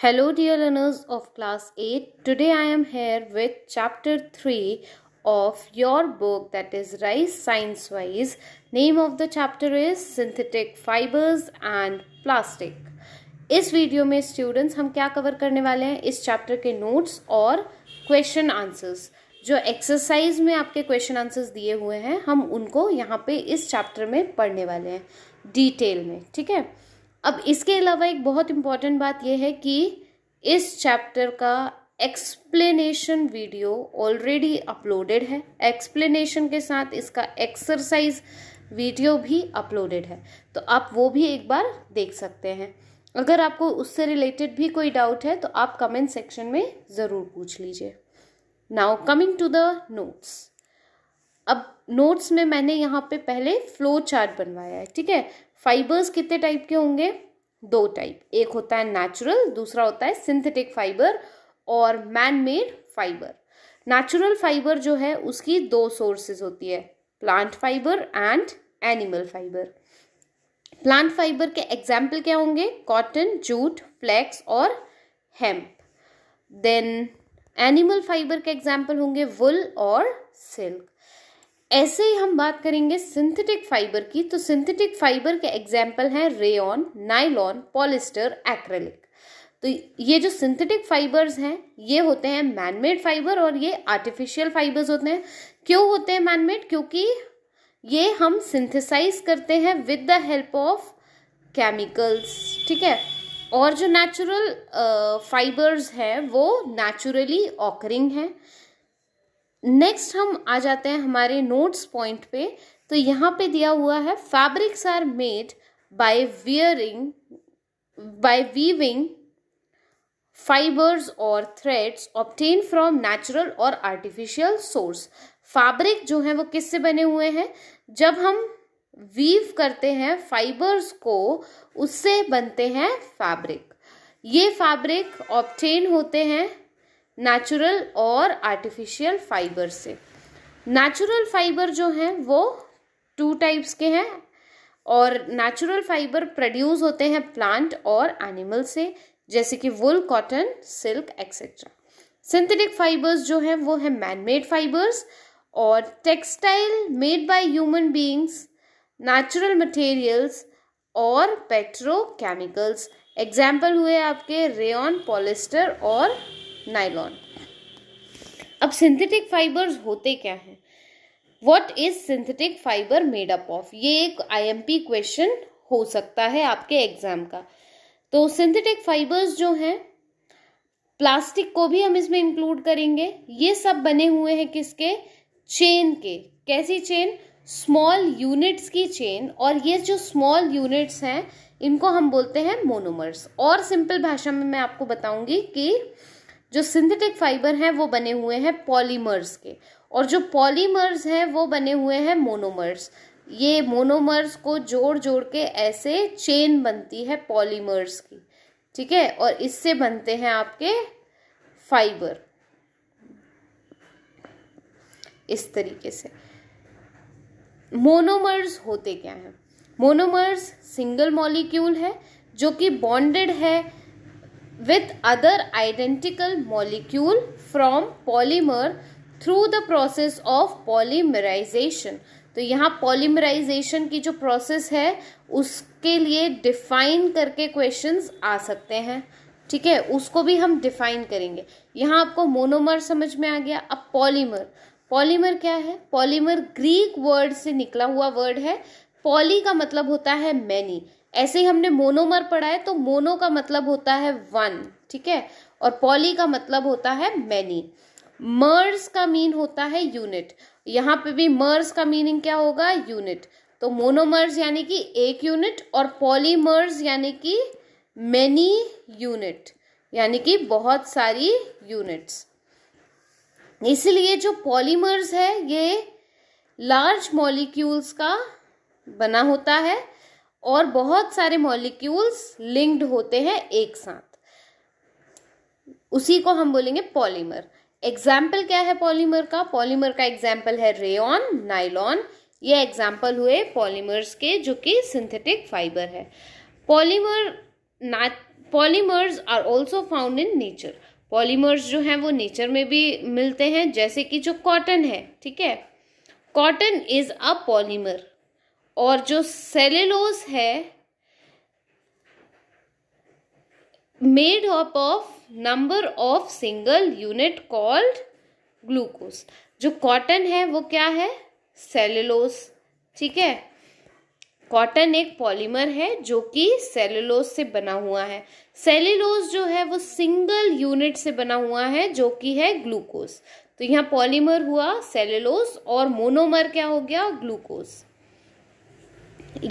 Hello, dear learners of class 8. Today I am here with chapter 3 of your book that is Rice Science Wise. Name of the chapter is Synthetic Fibers and Plastic. इस video में students हम क्या cover करने वाले हैं इस chapter के notes और क्वेश्चन आंसर्स जो एक्सरसाइज में आपके क्वेश्चन आंसर्स दिए हुए हैं हम उनको यहाँ पे इस चैप्टर में पढ़ने वाले हैं डिटेल में ठीक है अब इसके अलावा एक बहुत इम्पॉर्टेंट बात यह है कि इस चैप्टर का एक्सप्लेनेशन वीडियो ऑलरेडी अपलोडेड है एक्सप्लेनेशन के साथ इसका एक्सरसाइज वीडियो भी अपलोडेड है तो आप वो भी एक बार देख सकते हैं अगर आपको उससे रिलेटेड भी कोई डाउट है तो आप कमेंट सेक्शन में ज़रूर पूछ लीजिए now coming to the notes अब नोट्स में मैंने यहाँ पे पहले फ्लो चार्ट बनवाया है ठीक है फाइबर्स कितने टाइप के होंगे दो टाइप एक होता है नेचुरल दूसरा होता है सिंथेटिक फाइबर और man made fibre natural fibre जो है उसकी दो सोर्सेज होती है plant fibre and animal fibre plant fibre के एग्जाम्पल क्या होंगे कॉटन जूट फ्लैक्स और हेम्प देन एनिमल फाइबर के एग्जाम्पल होंगे वुल और सिल्क ऐसे ही हम बात करेंगे सिंथेटिक फाइबर की तो सिंथेटिक फाइबर के एग्जाम्पल हैं रेन नाइलॉन पॉलिस्टर एक्रेलिक तो ये जो सिंथेटिक फाइबर्स हैं ये होते हैं मैनमेड फाइबर और ये आर्टिफिशियल फाइबर्स होते हैं क्यों होते हैं मैनमेड क्योंकि ये हम सिंथेसाइज करते हैं with the help of chemicals ठीक है और जो नेचुरल फाइबर्स हैं वो नेचुरली ऑकरिंग हैं नेक्स्ट हम आ जाते हैं हमारे नोट्स पॉइंट पे तो यहाँ पे दिया हुआ है fabrics are made by wearing by weaving fibres और थ्रेड्स ऑप्टेन फ्रॉम नेचुरल और आर्टिफिशियल सोर्स फैब्रिक जो है वो किससे बने हुए हैं जब हम वीव करते हैं फाइबर्स को उससे बनते हैं फैब्रिक ये फैब्रिक ऑप्टेन होते हैं नेचुरल और आर्टिफिशियल फाइबर से नेचुरल फाइबर जो हैं वो टू टाइप्स के हैं और नेचुरल फाइबर प्रोड्यूस होते हैं प्लांट और एनिमल से जैसे कि wool cotton silk etcetera synthetic fibres जो हैं वो है मैनमेड फाइबर्स और textile made by human beings natural materials और पेट्रोकेमिकल्स एग्जाम्पल हुए आपके रेन पॉलिस्टर और नाइलॉन अब सिंथेटिक फाइबर्स होते क्या हैं what is synthetic fibre made up of ये एक आईएमपी क्वेश्चन हो सकता है आपके एग्जाम का तो सिंथेटिक फाइबर्स जो हैं प्लास्टिक को भी हम इसमें इंक्लूड करेंगे ये सब बने हुए हैं किसके चेन के कैसी चेन स्मॉल यूनिट्स की चेन और ये जो स्मॉल यूनिट्स हैं इनको हम बोलते हैं मोनोमर्स और सिंपल भाषा में मैं आपको बताऊंगी कि जो सिंथेटिक फाइबर हैं वो बने हुए हैं पॉलीमर्स के और जो पॉलीमर्स हैं वो बने हुए हैं मोनोमर्स ये मोनोमर्स को जोड़ जोड़ के ऐसे चेन बनती है पॉलीमर्स की ठीक है और इससे बनते हैं आपके फाइबर इस तरीके से मोनोमर्स होते क्या हैं मोनोमर्स सिंगल मॉलिक्यूल है जो कि बॉन्डेड है with other identical molecule from polymer through the process of polymerization तो यहाँ पॉलीमराइजेशन की जो प्रोसेस है उसके लिए डिफाइन करके क्वेश्चंस आ सकते हैं ठीक है उसको भी हम डिफाइन करेंगे यहाँ आपको मोनोमर समझ में आ गया अब पॉलीमर पॉलीमर क्या है पॉलीमर ग्रीक वर्ड से निकला हुआ वर्ड है पॉली का मतलब होता है मैनी ऐसे ही हमने मोनोमर पढ़ा है तो मोनो का मतलब होता है वन ठीक है और पॉली का मतलब होता है मैनी मर्स का मीन होता है यूनिट यहाँ पे भी मर्स का मीनिंग क्या होगा यूनिट तो मोनोमर्स यानी कि एक यूनिट और पॉलीमर्स यानी कि मैनी यूनिट यानी कि बहुत सारी यूनिट्स इसलिए जो पॉलीमर्स है ये लार्ज मॉलिक्यूल्स का बना होता है और बहुत सारे मॉलिक्यूल्स लिंक्ड होते हैं एक साथ उसी को हम बोलेंगे पॉलीमर एग्जाम्पल क्या है पॉलीमर का पॉलीमर का एग्जाम्पल है रेन नाइलॉन ये एग्जाम्पल हुए पॉलीमर्स के जो कि सिंथेटिक फाइबर है पॉलीमर ना polymers are also found in nature polymers जो हैं वो नेचर में भी मिलते हैं जैसे कि जो कॉटन है ठीक है कॉटन इज अ पॉलीमर और जो सेलेलोज है made up of number of single unit called glucose जो कॉटन है वो क्या है सेलेलोज ठीक है कॉटन एक पॉलीमर है जो कि सेलुलोज से बना हुआ है सेलुलोज जो है वो सिंगल यूनिट से बना हुआ है जो कि है ग्लूकोज तो यहाँ पॉलीमर हुआ सेलुलोज और मोनोमर क्या हो गया ग्लूकोज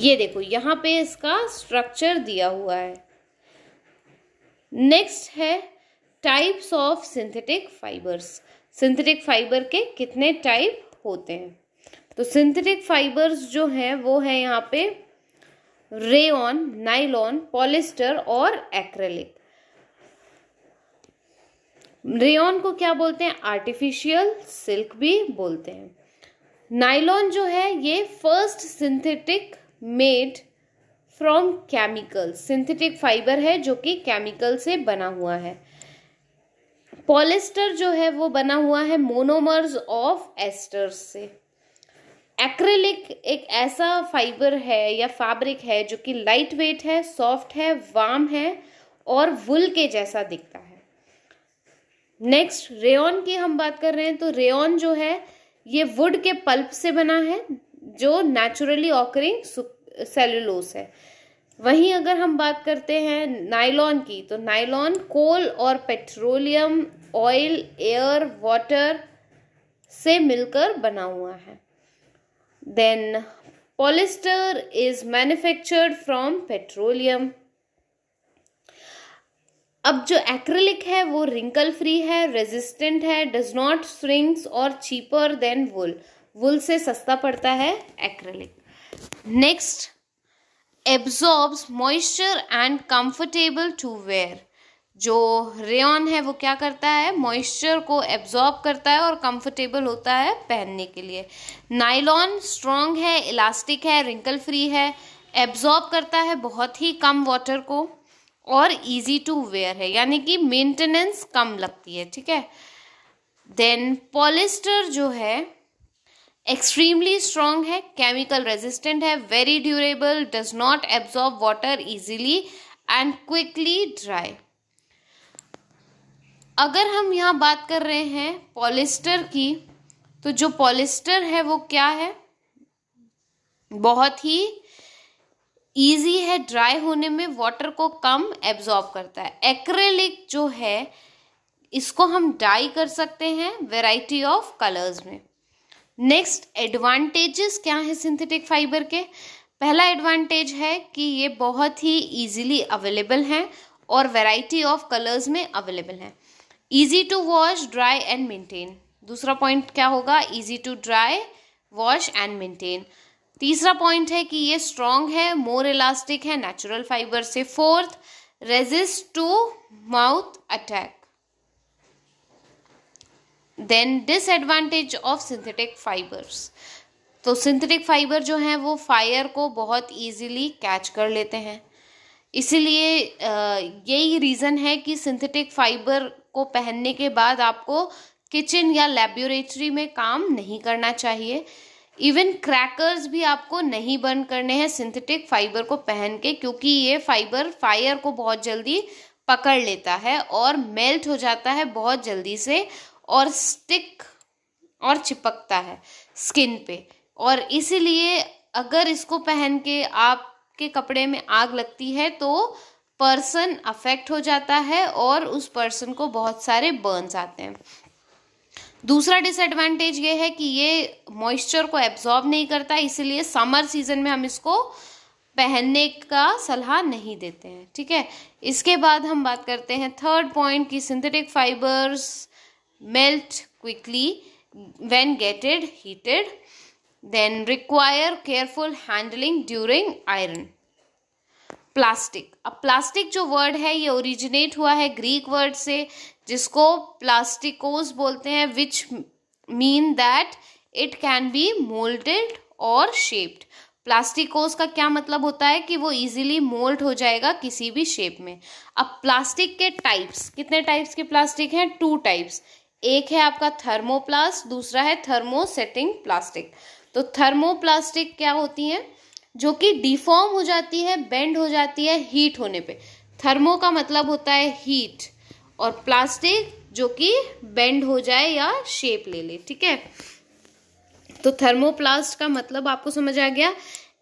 ये देखो यहाँ पे इसका स्ट्रक्चर दिया हुआ है नेक्स्ट है types of synthetic fibres synthetic fibre के कितने टाइप होते हैं तो सिंथेटिक फाइबर्स जो हैं वो है यहाँ पे रेन नाइलॉन पॉलिस्टर और एक्रेलिक रेन को क्या बोलते हैं आर्टिफिशियल सिल्क भी बोलते हैं नाइलॉन जो है ये first synthetic made from chemical synthetic fibre है जो कि केमिकल से बना हुआ है पॉलिस्टर जो है वो बना हुआ है मोनोमर्स ऑफ एस्टर्स से एक्रेलिक एक ऐसा फाइबर है या फैब्रिक है जो कि लाइट वेट है सॉफ्ट है वार्म है और वुल के जैसा दिखता है नेक्स्ट रेन की हम बात कर रहे हैं तो रेन जो है ये वुड के पल्प से बना है जो नेचुरली ऑकरिंग सेलुलोस है वहीं अगर हम बात करते हैं नाइलॉन की तो नाइलॉन कोल और पेट्रोलियम ऑयल एयर वाटर से मिलकर बना हुआ है then polyester is manufactured from petroleum अब जो एक्रिलिक है वो रिंकल फ्री है रेजिस्टेंट है डज नॉट स्विंग्स और चीपर देन वुल वुल से सस्ता पड़ता है acrylic next absorbs moisture and comfortable to wear जो रेन है वो क्या करता है मॉइस्चर को एब्जॉर्ब करता है और कंफर्टेबल होता है पहनने के लिए नाइलॉन स्ट्रॉन्ग है इलास्टिक है रिंकल फ्री है एब्जॉर्ब करता है बहुत ही कम वाटर को और इजी टू वेयर है यानी कि मेंटेनेंस कम लगती है ठीक है देन पॉलिस्टर जो है एक्सट्रीमली स्ट्रांग है केमिकल रेजिस्टेंट है very durable does not absorb water easily and quickly dry अगर हम यहाँ बात कर रहे हैं पॉलिस्टर की तो जो पॉलिस्टर है वो क्या है बहुत ही ईजी है ड्राई होने में वाटर को कम एब्जॉर्ब करता है एक्रेलिक जो है इसको हम डाई कर सकते हैं वेराइटी ऑफ कलर्स में नेक्स्ट एडवांटेजेस क्या हैं सिंथेटिक फाइबर के पहला एडवांटेज है कि ये बहुत ही इजीली अवेलेबल हैं और वैरायटी ऑफ कलर्स में अवेलेबल हैं easy to wash dry and maintain दूसरा पॉइंट क्या होगा easy to dry wash and maintain तीसरा पॉइंट है कि ये स्ट्रॉन्ग है मोर इलास्टिक है नेचुरल फाइबर से fourth resist to moth attack then disadvantage of synthetic fibres तो सिंथेटिक फाइबर जो हैं वो फायर को बहुत ईजीली कैच कर लेते हैं इसीलिए यही रीज़न है कि सिंथेटिक फाइबर को पहनने के बाद आपको किचन या लेबोरेटरी में काम नहीं करना चाहिए इवन क्रैकर्स भी आपको नहीं बर्न करने हैं सिंथेटिक फाइबर को पहन के क्योंकि ये फाइबर फायर को बहुत जल्दी पकड़ लेता है और मेल्ट हो जाता है बहुत जल्दी से और स्टिक और चिपकता है स्किन पे और इसीलिए अगर इसको पहन के आपके कपड़े में आग लगती है तो पर्सन अफेक्ट हो जाता है और उस पर्सन को बहुत सारे बर्न्स आते हैं दूसरा डिसएडवांटेज ये है कि ये मॉइस्चर को एब्जॉर्ब नहीं करता इसीलिए समर सीजन में हम इसको पहनने का सलाह नहीं देते हैं ठीक है इसके बाद हम बात करते हैं थर्ड पॉइंट की synthetic fibres melt quickly when getted heated then require careful handling during iron plastic अब प्लास्टिक जो वर्ड है ये ओरिजिनेट हुआ है ग्रीक वर्ड से जिसको प्लास्टिकोज बोलते हैं which mean that it can be moulded और शेप्ड प्लास्टिकोस का क्या मतलब होता है कि वो इजीली मोल्ड हो जाएगा किसी भी शेप में अब प्लास्टिक के टाइप्स कितने टाइप्स के प्लास्टिक हैं टू टाइप्स एक है आपका थर्मोप्लास्ट दूसरा है थर्मोसेटिंग प्लास्टिक तो थर्मोप्लास्टिक क्या होती है जो कि डिफॉर्म हो जाती है बेंड हो जाती है हीट होने पे थर्मो का मतलब होता है हीट और प्लास्टिक जो कि बेंड हो जाए या शेप ले ले ठीक है तो थर्मोप्लास्ट का मतलब आपको समझ आ गया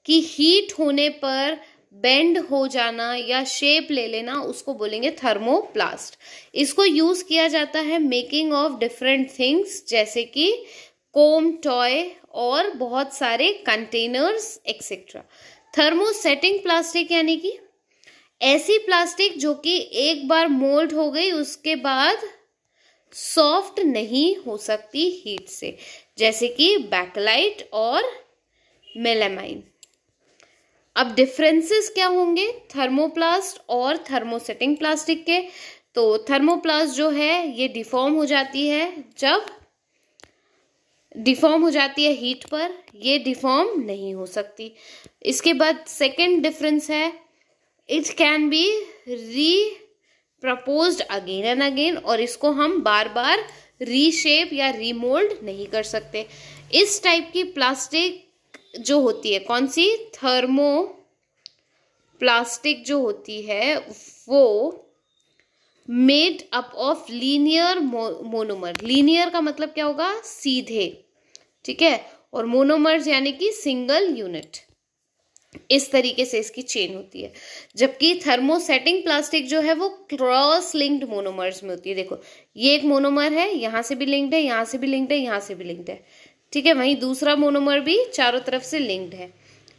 कि हीट होने पर बेंड हो जाना या शेप ले लेना उसको बोलेंगे थर्मोप्लास्ट इसको यूज किया जाता है मेकिंग ऑफ डिफरेंट थिंग्स जैसे कि कोम टॉय और बहुत सारे कंटेनर्स एक्सेट्रा थर्मोसेटिंग प्लास्टिक यानी कि ऐसी प्लास्टिक जो कि एक बार मोल्ड हो गई उसके बाद सॉफ्ट नहीं हो सकती हीट से जैसे कि बैकलाइट और मेलेमाइन अब डिफरेंसेस क्या होंगे थर्मोप्लास्ट और थर्मोसेटिंग प्लास्टिक के तो थर्मोप्लास्ट जो है ये डिफॉर्म हो जाती है जब डिफॉर्म हो जाती है हीट पर ये डिफॉर्म नहीं हो सकती इसके बाद सेकंड डिफरेंस है it can be repurpose again and again और इसको हम बार बार रीशेप या रीमोल्ड नहीं कर सकते इस टाइप की प्लास्टिक जो होती है कौन सी थर्मो प्लास्टिक जो होती है वो made up of linear monomer linear का मतलब क्या होगा सीधे ठीक है और मोनोमर्स यानी कि सिंगल यूनिट इस तरीके से इसकी चेन होती है जबकि थर्मोसेटिंग प्लास्टिक जो है वो क्रॉस लिंक्ड मोनोमर्स में होती है देखो ये एक मोनोमर है यहां से भी लिंक्ड है यहां से भी लिंक्ड है यहां से भी लिंक्ड है ठीक है वहीं दूसरा मोनोमर भी चारों तरफ से लिंक्ड है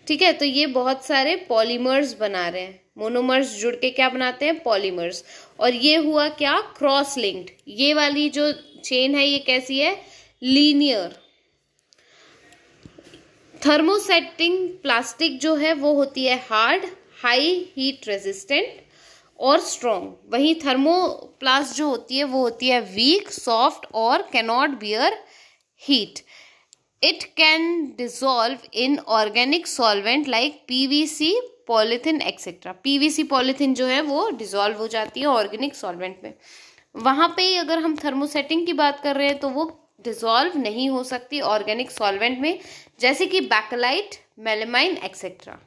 ठीक है तो ये बहुत सारे पॉलीमर्स बना रहे हैं मोनोमर्स जुड़ के क्या बनाते हैं पॉलीमर्स और ये हुआ क्या क्रॉस लिंक्ड ये वाली जो चेन है ये कैसी है लीनियर थर्मोसेटिंग प्लास्टिक जो है वो होती है हार्ड हाई हीट रेजिस्टेंट और स्ट्रॉन्ग वहीं थर्मोप्लास्ट जो होती है वो होती है वीक सॉफ्ट और cannot bear heat it can dissolve in organic solvent like P V C polythene etcetera P V C polythene जो है वो डिजोल्व हो जाती है ऑर्गेनिक सॉल्वेंट में वहाँ ही अगर हम थर्मोसेटिंग की बात कर रहे हैं तो वो डिजोल्व नहीं हो सकती ऑर्गेनिक सॉल्वेंट में जैसे कि बैकलाइट मेलेमाइन एक्सेट्रा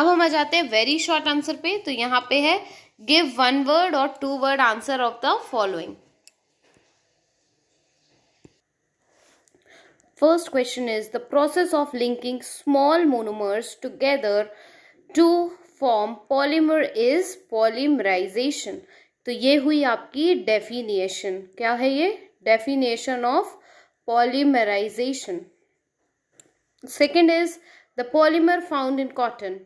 अब हम आ जाते हैं वेरी शॉर्ट आंसर पे तो यहाँ पे है गिव वन वर्ड और two word answer of the following First question is the process of linking small monomers together to form polymer is polymerisation तो ये हुई आपकी डेफिनेशन क्या है ये definition of polymerisation second is the polymer found in cotton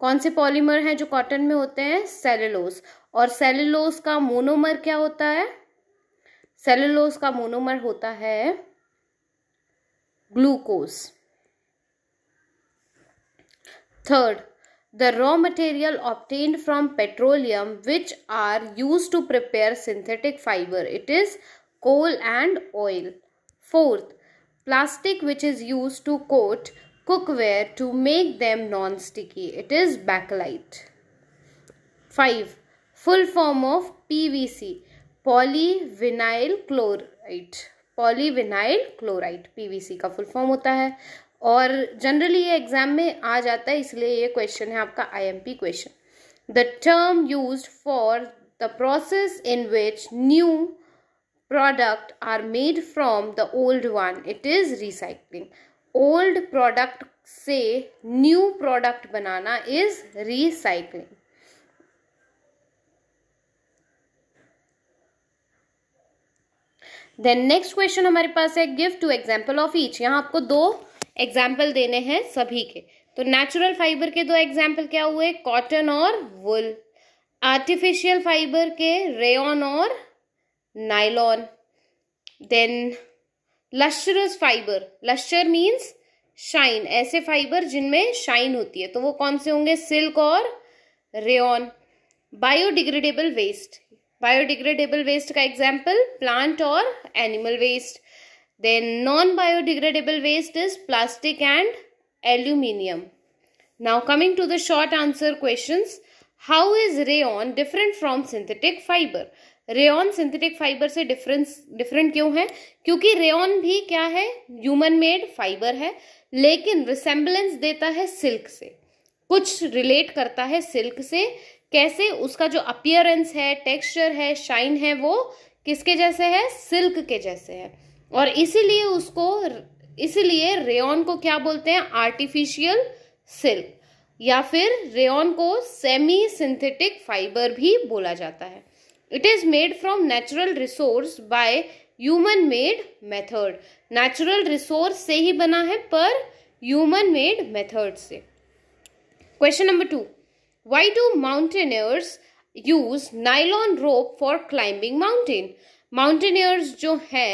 कौन से polymer हैं जो कॉटन में होते हैं सेलुलोज और सेलुलोज का मोनोमर क्या होता है सेलुलोज का मोनोमर होता है glucose. Third, the raw material obtained from petroleum which are used to prepare synthetic fiber. It is coal and oil. Fourth, plastic which is used to coat cookware to make them non-sticky. It is bakelite. 5. Full form of PVC, polyvinyl chloride. Polyvinyl chloride PVC का full form होता है और generally ये exam में आ जाता है इसलिए ये क्वेश्चन है आपका IMP question the term use for the process in which new product are made from the old one it is recycling old product से न्यू प्रोडक्ट बनाना is recycling then next question हमारे पास है गिफ्ट two example of each यहाँ आपको दो example देने हैं सभी के तो नेचुरल फाइबर के दो एग्जाम्पल क्या हुए कॉटन और वुल आर्टिफिशियल फाइबर के रेन और nylon then lustrous fibre lustre means shine ऐसे फाइबर जिनमें शाइन होती है तो वो कौन से होंगे सिल्क और rayon biodegradable waste biodegradable waste का एग्जाम्पल प्लांट और animal waste then non biodegradable waste is plastic and aluminium now coming to the short answer question how is rayon different from synthetic fibre rayon synthetic fibre से difference different क्यों है क्योंकि rayon भी क्या है human made fibre है लेकिन resemblance देता है सिल्क से कुछ रिलेट करता है सिल्क से कैसे उसका जो अपियरेंस है टेक्सचर है शाइन है वो किसके जैसे है सिल्क के जैसे है और इसीलिए उसको इसीलिए रेन को क्या बोलते हैं आर्टिफिशियल सिल्क या फिर रेन को सेमी सिंथेटिक फाइबर भी बोला जाता है it is made from natural resource by human made method natural resource से ही बना है पर ह्यूमन मेड मेथड से question number two Why do mountaineers use nylon rope for climbing mountain mountaineers जो है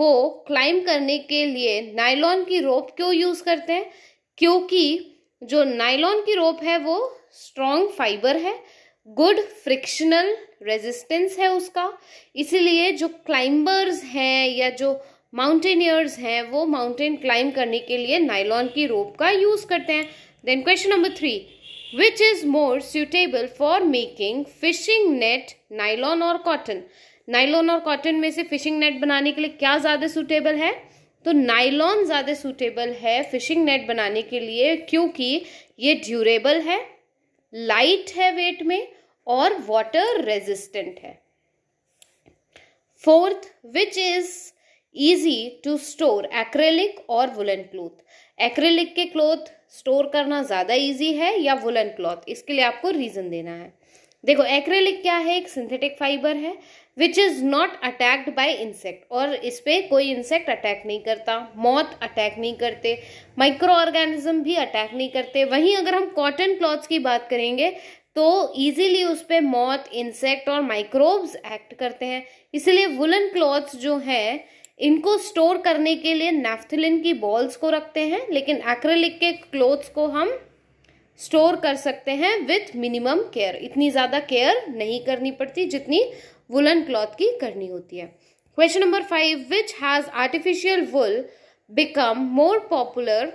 वो climb करने के लिए नाइलॉन की रोप क्यों यूज़ करते हैं क्योंकि जो nylon की रोप है वो strong फाइबर है गुड फ्रिक्शनल रेजिस्टेंस है उसका इसीलिए जो क्लाइंबर्स हैं या जो माउंटेनियर्स हैं वो माउंटेन क्लाइंब करने के लिए नाइलॉन की रोप का यूज़ करते हैं then question number three which is more suitable for making fishing net nylon or cotton nylon और कॉटन में से फिशिंग नेट बनाने के लिए क्या ज़्यादा सुटेबल है तो नाइलॉन ज़्यादा सुटेबल है फिशिंग नेट बनाने के लिए क्योंकि ये ड्यूरेबल है लाइट है वेट में और वाटर रेजिस्टेंट है fourth which is easy to store acrylic और वुलन क्लोथ एक्रेलिक के क्लोथ स्टोर करना ज़्यादा ईजी है या वुलन क्लॉथ इसके लिए आपको रीज़न देना है देखो एक्रेलिक क्या है एक सिंथेटिक फाइबर है which is not attacked by insect और इस पर कोई इंसेक्ट अटैक नहीं करता मौत अटैक नहीं करते माइक्रो ऑर्गेनिज्म भी अटैक नहीं करते वहीं अगर हम कॉटन क्लॉथ्स की बात करेंगे तो ईजिली उस पर मौत इंसेक्ट और माइक्रोब्स एक्ट करते हैं इसलिए वुलन क्लॉथ्स जो है इनको स्टोर करने के लिए नेफ्थलिन की बॉल्स को रखते हैं लेकिन एक्रेलिक के क्लोथ्स को हम स्टोर कर सकते हैं विथ मिनिमम केयर इतनी ज़्यादा केयर नहीं करनी पड़ती जितनी वुलन क्लॉथ की करनी होती है question number five which has artificial wool become more popular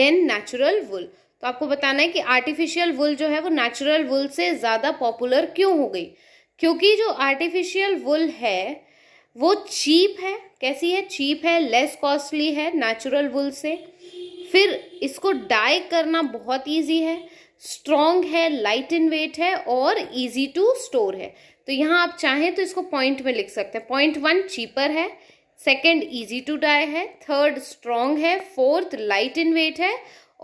than natural wool तो आपको बताना है कि आर्टिफिशियल वुल जो है वो नेचुरल वुल से ज़्यादा पॉपुलर क्यों हो गई क्योंकि जो आर्टिफिशियल वुल है वो चीप है कैसी है चीप है लेस कॉस्टली है नेचुरल वुल से फिर इसको डाई करना बहुत इजी है स्ट्रॉन्ग है लाइट इन वेट है और इजी टू स्टोर है तो यहाँ आप चाहें तो इसको पॉइंट में लिख सकते हैं पॉइंट वन चीपर है सेकेंड ईजी टू डाई है थर्ड स्ट्रॉन्ग है फोर्थ लाइट इन वेट है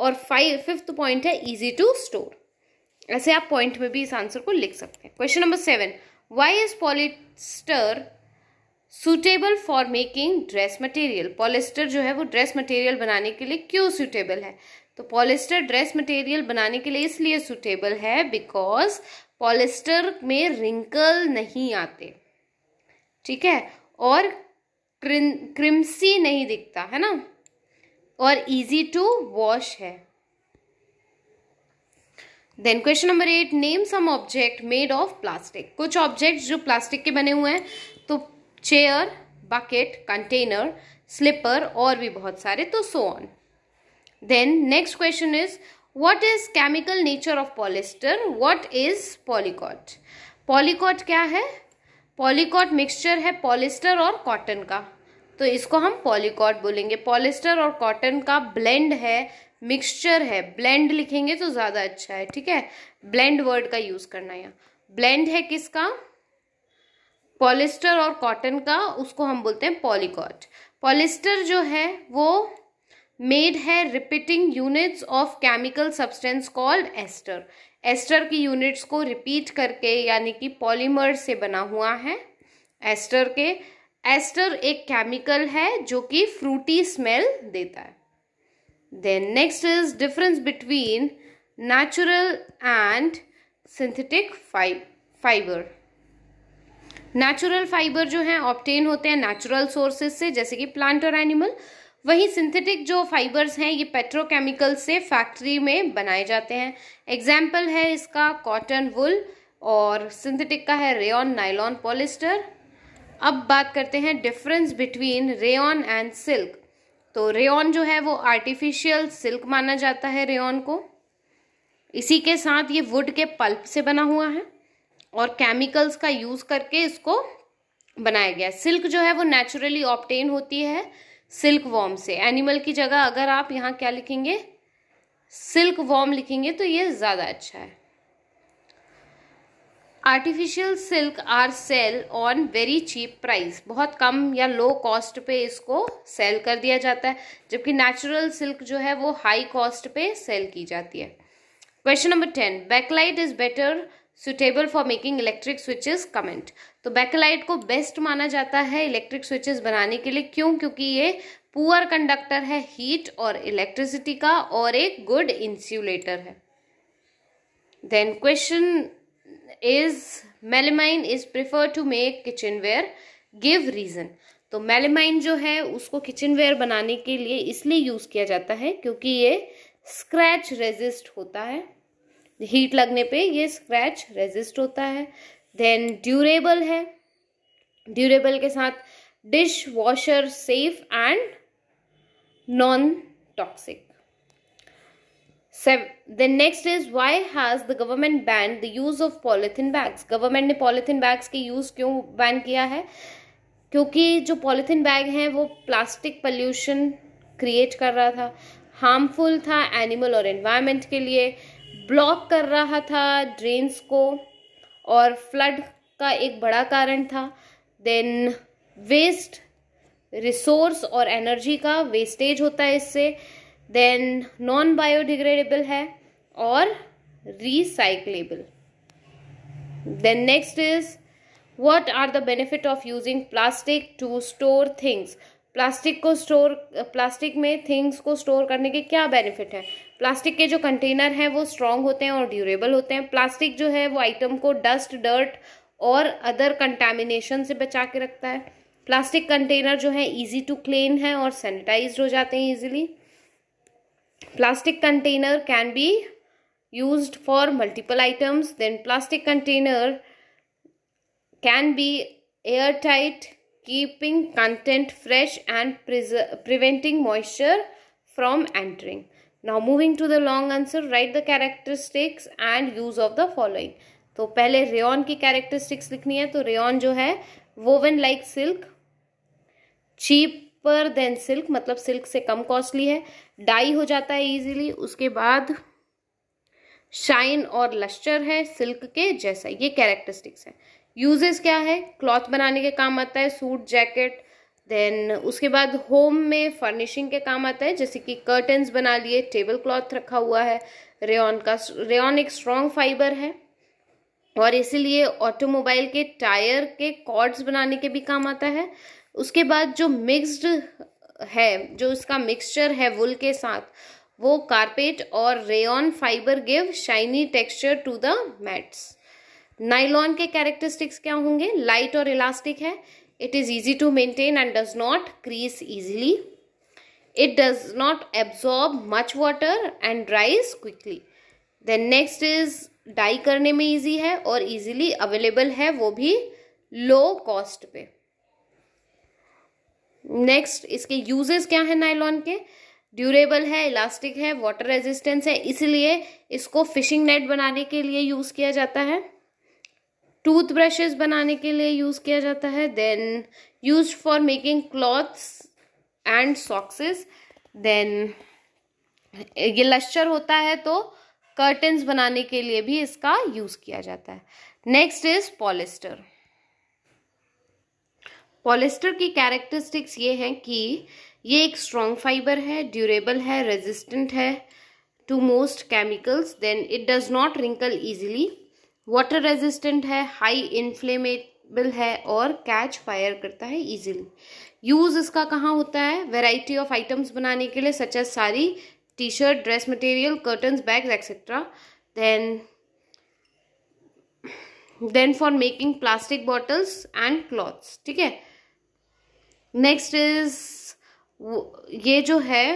और फाइव फिफ्थ पॉइंट है ईजी टू स्टोर ऐसे आप पॉइंट में भी इस आंसर को लिख सकते हैं question number seven why is polyester suitable for making dress material polyester जो है वो ड्रेस मटेरियल बनाने के लिए क्यों सूटेबल है तो पॉलिस्टर ड्रेस मटेरियल बनाने के लिए इसलिए सूटेबल है बिकॉज पॉलिस्टर में रिंकल नहीं आते ठीक है और क्रिमसी नहीं दिखता है ना और इजी टू वॉश है then question number eight name some object made of plastic कुछ ऑब्जेक्ट जो प्लास्टिक के बने हुए हैं चेयर बकेट कंटेनर स्लीपर और भी बहुत सारे तो so on then next question is what is chemical nature of polyester what is polycot polycot क्या है पॉलीकॉट मिक्सचर है पॉलिस्टर और कॉटन का तो इसको हम पॉलीकॉट बोलेंगे पॉलिस्टर और कॉटन का ब्लेंड है मिक्सचर है ब्लेंड लिखेंगे तो ज़्यादा अच्छा है ठीक है ब्लेंड वर्ड का यूज़ करना यहाँ ब्लेंड है किसका पॉलिस्टर और कॉटन का उसको हम बोलते हैं पॉलीकॉट पॉलिस्टर जो है वो मेड है repeating units of chemical substance called ester ester की यूनिट्स को रिपीट करके यानी कि पॉलीमर से बना हुआ है एस्टर के एस्टर एक केमिकल है जो कि फ्रूटी स्मेल देता है then next is difference between natural and synthetic fibre natural fibre जो हैं ऑप्टेन होते हैं नेचुरल सोर्सेज से जैसे कि प्लांट और एनिमल वहीं सिंथेटिक जो फाइबर्स हैं ये पेट्रोकेमिकल से फैक्ट्री में बनाए जाते हैं एग्जाम्पल है इसका कॉटन वुल और सिंथेटिक का है रेन नाइलॉन पॉलिस्टर अब बात करते हैं difference between rayon and silk तो रेन जो है वो आर्टिफिशियल सिल्क माना जाता है रेन को इसी के साथ ये वुड के पल्प से बना हुआ है और केमिकल्स का यूज करके इसको बनाया गया सिल्क जो है वो नेचुरली ऑप्टेन होती है सिल्क वॉर्म से एनिमल की जगह अगर आप यहाँ क्या लिखेंगे सिल्क वॉर्म लिखेंगे तो ये ज़्यादा अच्छा है artificial silk are sell on very cheap price बहुत कम या लो कॉस्ट पे इसको सेल कर दिया जाता है जबकि नेचुरल सिल्क जो है वो हाई कॉस्ट पे सेल की जाती है question number ten bakelite is better suitable for making electric switches comment तो बैकलाइट को बेस्ट माना जाता है इलेक्ट्रिक स्विचेस बनाने के लिए क्यों क्योंकि ये पुअर कंडक्टर है हीट और इलेक्ट्रिसिटी का और एक गुड इंस्यूलेटर है then question is melamine is prefer to make kitchenware give reason तो मेलेमाइन जो है उसको किचन वेयर बनाने के लिए इसलिए यूज़ किया जाता है क्योंकि ये स्क्रैच रेजिस्ट होता है हीट लगने पे ये स्क्रैच रेजिस्ट होता है देन ड्यूरेबल है ड्यूरेबल के साथ dishwasher safe and non toxic then next is why has the government ban the use of polythene bags government ने पॉलिथिन बैग्स के यूज़ क्यों बैन किया है क्योंकि जो पॉलिथिन बैग हैं वो प्लास्टिक पॉल्यूशन क्रिएट कर रहा था हार्मफुल था एनिमल और एनवायरनमेंट के लिए ब्लॉक कर रहा था ड्रेन्स को और फ्लड का एक बड़ा कारण था देन वेस्ट रिसोर्स और एनर्जी का वेस्टेज होता है इससे देन नॉन बायोडिग्रेडेबल है और recyclable then next is what are the benefit of using plastic to store things plastic को स्टोर प्लास्टिक में थिंग्स को स्टोर करने के क्या बेनिफिट है प्लास्टिक के जो कंटेनर हैं वो स्ट्रांग होते हैं और ड्यूरेबल होते हैं प्लास्टिक जो है वो आइटम को डस्ट डर्ट और अदर कंटेमिनेशन से बचा के रखता है प्लास्टिक कंटेनर जो है इजी टू क्लीन है और सैनिटाइज हो जाते हैं easily plastic container can be for multiple items then plastic container can be airtight keeping content fresh and preventing moisture from entering now moving to the long answer write the characteristics and use of the following तो पहले rain की characteristics लिखनी है तो rayon जो है woven like silk cheaper than silk मतलब silk से कम कॉस्टली है डाई हो जाता है इजीली उसके बाद शाइन और लश्चर है सिल्क के जैसा ये कैरेक्टरिस्टिक्स है यूजेस क्या है क्लॉथ बनाने के काम आता है सूट जैकेट देन उसके बाद होम में फर्निशिंग के काम आता है जैसे कि कर्टन्स बना लिए टेबल क्लॉथ रखा हुआ है रेन का रेन एक स्ट्रॉन्ग फाइबर है और इसीलिए ऑटोमोबाइल के टायर के कॉर्ड्स बनाने के भी काम आता है उसके बाद जो मिक्स्ड है जो इसका मिक्सचर है वुल के साथ वो कारपेट और rayon fibre give shiny texture to the mats nylon के कैरेक्टरिस्टिक्स क्या होंगे लाइट और इलास्टिक है It is easy to maintain and does not crease easily. It does not absorb much water and dries quickly. Then next is dye करने में easy है और easily available है वो भी लो कॉस्ट पे नेक्स्ट इसके यूजेस क्या है नायलॉन के ड्यूरेबल है इलास्टिक है वाटर रेजिस्टेंस है इसलिए इसको फिशिंग नेट बनाने के लिए यूज़ किया जाता है टूथब्रशेस बनाने के लिए यूज़ किया जाता है then use for making clothes and socks then ये लश्चर होता है तो कर्टन्स बनाने के लिए भी इसका यूज़ किया जाता है नेक्स्ट इज पॉलिस्टर पॉलिस्टर की कैरेक्टरिस्टिक्स ये हैं कि ये एक स्ट्रॉन्ग फाइबर है ड्यूरेबल है रेजिस्टेंट है to most chemicals then it does not wrinkle easily water resistant है हाई इन्फ्लेमेबल है और कैच फायर करता है ईजिली यूज़ इसका कहाँ होता है वेराइटी ऑफ आइटम्स बनाने के लिए such as sari T shirt dress material curtains bags etcetera then then for making plastic bottles and clothes ठीक है नेक्स्ट इज ये जो है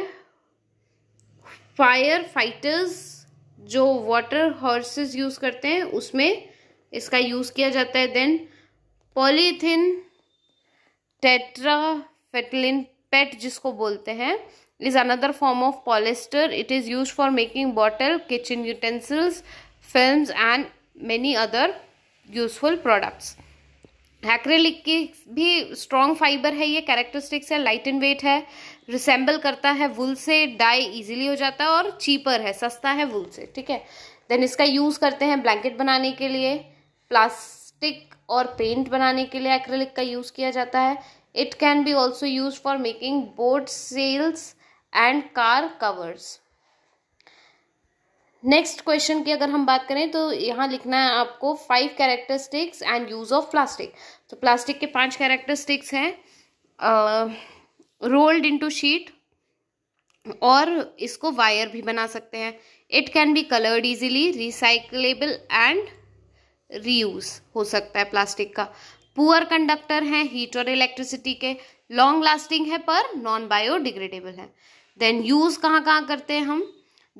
फायर फाइटर्स जो वाटर हॉर्सेस यूज़ करते हैं उसमें इसका यूज़ किया जाता है देन पॉलीथिन टेट्राफेटलिन पेट जिसको बोलते हैं is another form of polyester it is use for making bottle kitchen utensils film and many other useful products acrylic की भी स्ट्रॉन्ग फाइबर है ये कैरेक्टरिस्टिक्स है लाइट एंड वेट है रिसेंबल करता है वुल से डाई इजीली हो जाता है और चीपर है सस्ता है वुल से ठीक है देन इसका यूज़ करते हैं ब्लैंकेट बनाने के लिए प्लास्टिक और पेंट बनाने के लिए एक्रेलिक का यूज़ किया जाता है it can be also use for making boat sails and car covers next question की अगर हम बात करें तो यहाँ लिखना है आपको five characteristics and use of plastic तो प्लास्टिक के पांच कैरेक्टरिस्टिक्स हैं रोल्ड इनटू शीट और इसको वायर भी बना सकते हैं it can be coloured easily recyclable and reuse हो सकता है प्लास्टिक का पुअर कंडक्टर हैं हीट और इलेक्ट्रिसिटी के लॉन्ग लास्टिंग है पर नॉन बायोडिग्रेडेबल है देन यूज कहाँ कहाँ करते हैं हम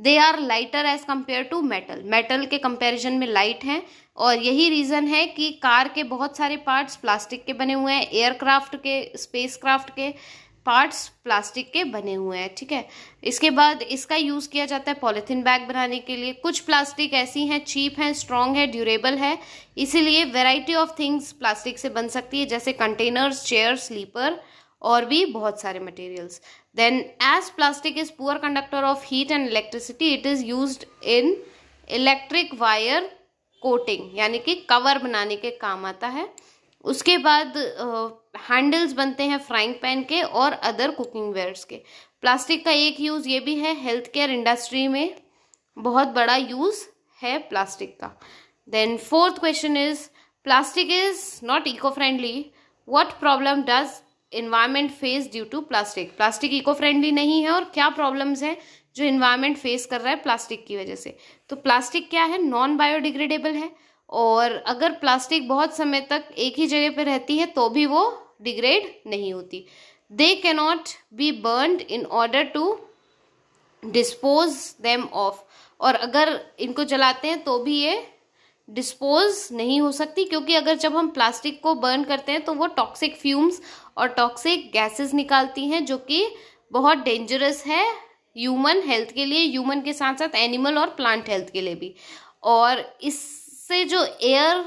they are lighter as compare to metal metal के कंपेरिजन में लाइट हैं और यही रीज़न है कि कार के बहुत सारे पार्ट्स प्लास्टिक के बने हुए हैं एयरक्राफ्ट के स्पेसक्राफ्ट के पार्ट्स प्लास्टिक के बने हुए हैं ठीक है इसके बाद इसका यूज़ किया जाता है पॉलीथीन बैग बनाने के लिए कुछ प्लास्टिक ऐसी हैं चीप हैं स्ट्रॉन्ग है ड्यूरेबल है इसीलिए वेराइटी ऑफ थिंग्स प्लास्टिक से बन सकती है जैसे कंटेनर्स चेयर स्लीपर और भी बहुत सारे materials then as plastic is poor conductor of heat and electricity it is use in electric wire coating यानी कि कवर बनाने के काम आता है उसके बाद हैंडल्स बनते हैं फ्राइंग पैन के और अदर कुकिंग वेयर्स के प्लास्टिक का एक यूज़ ये भी है हेल्थ केयर इंडस्ट्री में बहुत बड़ा यूज़ है प्लास्टिक का then fourth question is plastic is not eco friendly what problem does environment face due to plastic plastic eco friendly नहीं है और क्या प्रॉब्लम्स हैं जो इन्वायरमेंट फेस कर रहा है प्लास्टिक की वजह से तो प्लास्टिक क्या है नॉन बायोडिग्रेडेबल है और अगर प्लास्टिक बहुत समय तक एक ही जगह पर रहती है तो भी वो डिग्रेड नहीं होती they cannot be burn in order to dispose them of और अगर इनको जलाते हैं तो भी ये डिस्पोज नहीं हो सकती क्योंकि अगर जब हम प्लास्टिक को बर्न करते हैं तो वो टॉक्सिक फ्यूम्स और टॉक्सिक गैसेस निकालती हैं जो कि बहुत डेंजरस है ह्यूमन हेल्थ के लिए ह्यूमन के साथ साथ एनिमल और प्लांट हेल्थ के लिए भी और इससे जो एयर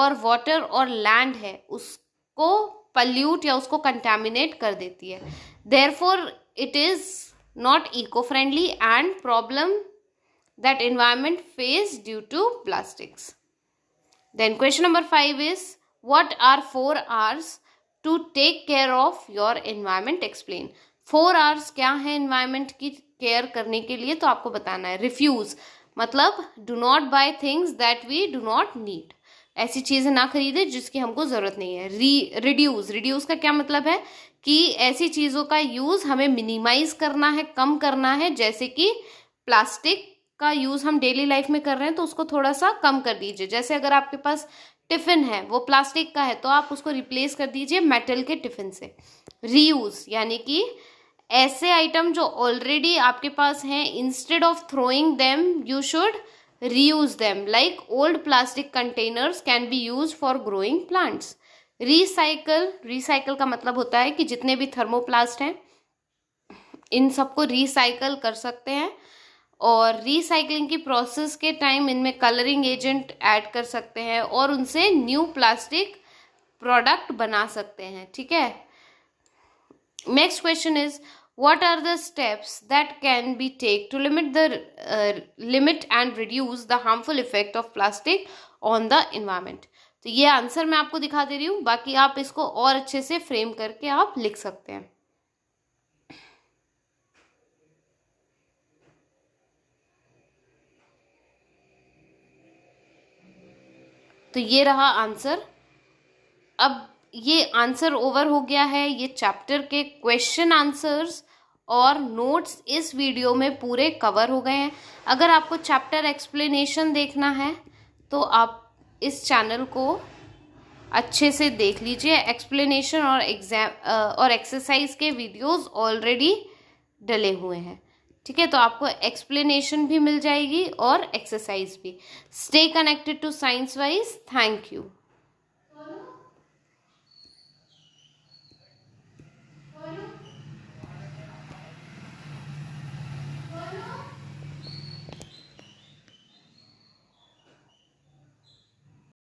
और वाटर और लैंड है उसको पल्यूट या उसको कंटेमिनेट कर देती है therefore it is not eco friendly and problem that environment face due to plastics then question number five is what are four R's to take care of your environment explain four R's क्या है environment की care करने के लिए तो आपको बताना है रिफ्यूज मतलब do not buy things that we do not need ऐसी चीज़ें ना खरीदे जिसकी हमको ज़रूरत नहीं है री रिड्यूस रिड्यूस का क्या मतलब है कि ऐसी चीज़ों का यूज़ हमें मिनिमाइज करना है कम करना है जैसे कि प्लास्टिक का यूज़ हम डेली लाइफ में कर रहे हैं तो उसको थोड़ा सा कम कर दीजिए जैसे अगर आपके पास टिफ़िन है वो प्लास्टिक का है तो आप उसको रिप्लेस कर दीजिए मेटल के टिफ़िन से रीयूज़ यानी कि ऐसे आइटम जो ऑलरेडी आपके पास हैं instead of throwing them you should reuse them like old plastic containers can be used for growing plants recycle recycle का मतलब होता है कि जितने भी थर्मोप्लास्ट हैं इन सबको रिसाइकल कर सकते हैं और रिसाइकलिंग की प्रोसेस के टाइम इनमें कलरिंग एजेंट ऐड कर सकते हैं और उनसे न्यू प्लास्टिक प्रोडक्ट बना सकते हैं ठीक है next question is what are the steps that can be take to limit the uh, limit and reduce the harmful effect of plastic on the environment तो ये आंसर मैं आपको दिखा दे रही हूँ बाकी आप इसको और अच्छे से फ्रेम करके आप लिख सकते हैं तो ये रहा आंसर अब ये आंसर ओवर हो गया है ये चैप्टर के क्वेश्चन आंसर्स और नोट्स इस वीडियो में पूरे कवर हो गए हैं अगर आपको चैप्टर एक्सप्लेनेशन देखना है तो आप इस चैनल को अच्छे से देख लीजिए एक्सप्लेनेशन और एग्जाम और एक्सरसाइज के वीडियोस ऑलरेडी डले हुए हैं ठीक है तो आपको एक्सप्लेनेशन भी मिल जाएगी और एक्सरसाइज भी stay connected to Science Wise thank you